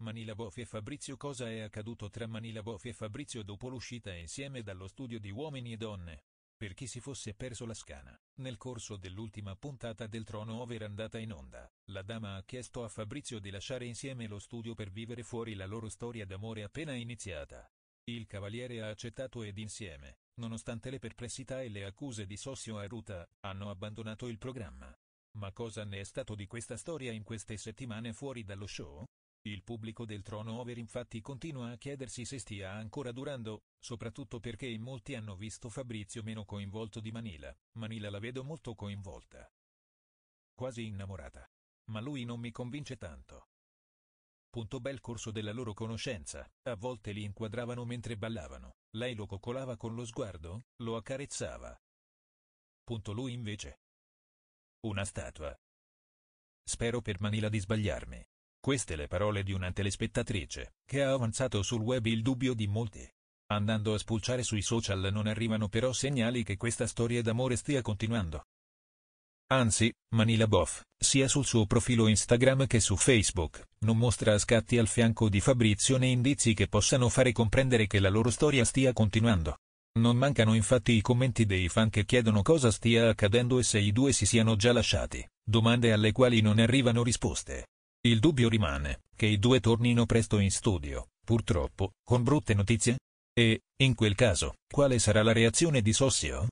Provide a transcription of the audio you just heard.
Manila Boff e Fabrizio Cosa è accaduto tra Manila Boff e Fabrizio dopo l'uscita insieme dallo studio di Uomini e Donne. Per chi si fosse perso la scana, nel corso dell'ultima puntata del Trono Over andata in onda, la dama ha chiesto a Fabrizio di lasciare insieme lo studio per vivere fuori la loro storia d'amore appena iniziata. Il cavaliere ha accettato ed insieme, nonostante le perplessità e le accuse di Sossio a Ruta, hanno abbandonato il programma. Ma cosa ne è stato di questa storia in queste settimane fuori dallo show? Il pubblico del trono over infatti continua a chiedersi se stia ancora durando, soprattutto perché in molti hanno visto Fabrizio meno coinvolto di Manila, Manila la vedo molto coinvolta. Quasi innamorata. Ma lui non mi convince tanto. Punto bel corso della loro conoscenza, a volte li inquadravano mentre ballavano, lei lo coccolava con lo sguardo, lo accarezzava. Punto lui invece. Una statua. Spero per Manila di sbagliarmi. Queste le parole di una telespettatrice, che ha avanzato sul web il dubbio di molti. Andando a spulciare sui social non arrivano però segnali che questa storia d'amore stia continuando. Anzi, Manila Boff, sia sul suo profilo Instagram che su Facebook, non mostra scatti al fianco di Fabrizio né indizi che possano fare comprendere che la loro storia stia continuando. Non mancano infatti i commenti dei fan che chiedono cosa stia accadendo e se i due si siano già lasciati, domande alle quali non arrivano risposte. Il dubbio rimane, che i due tornino presto in studio, purtroppo, con brutte notizie? E, in quel caso, quale sarà la reazione di Sossio?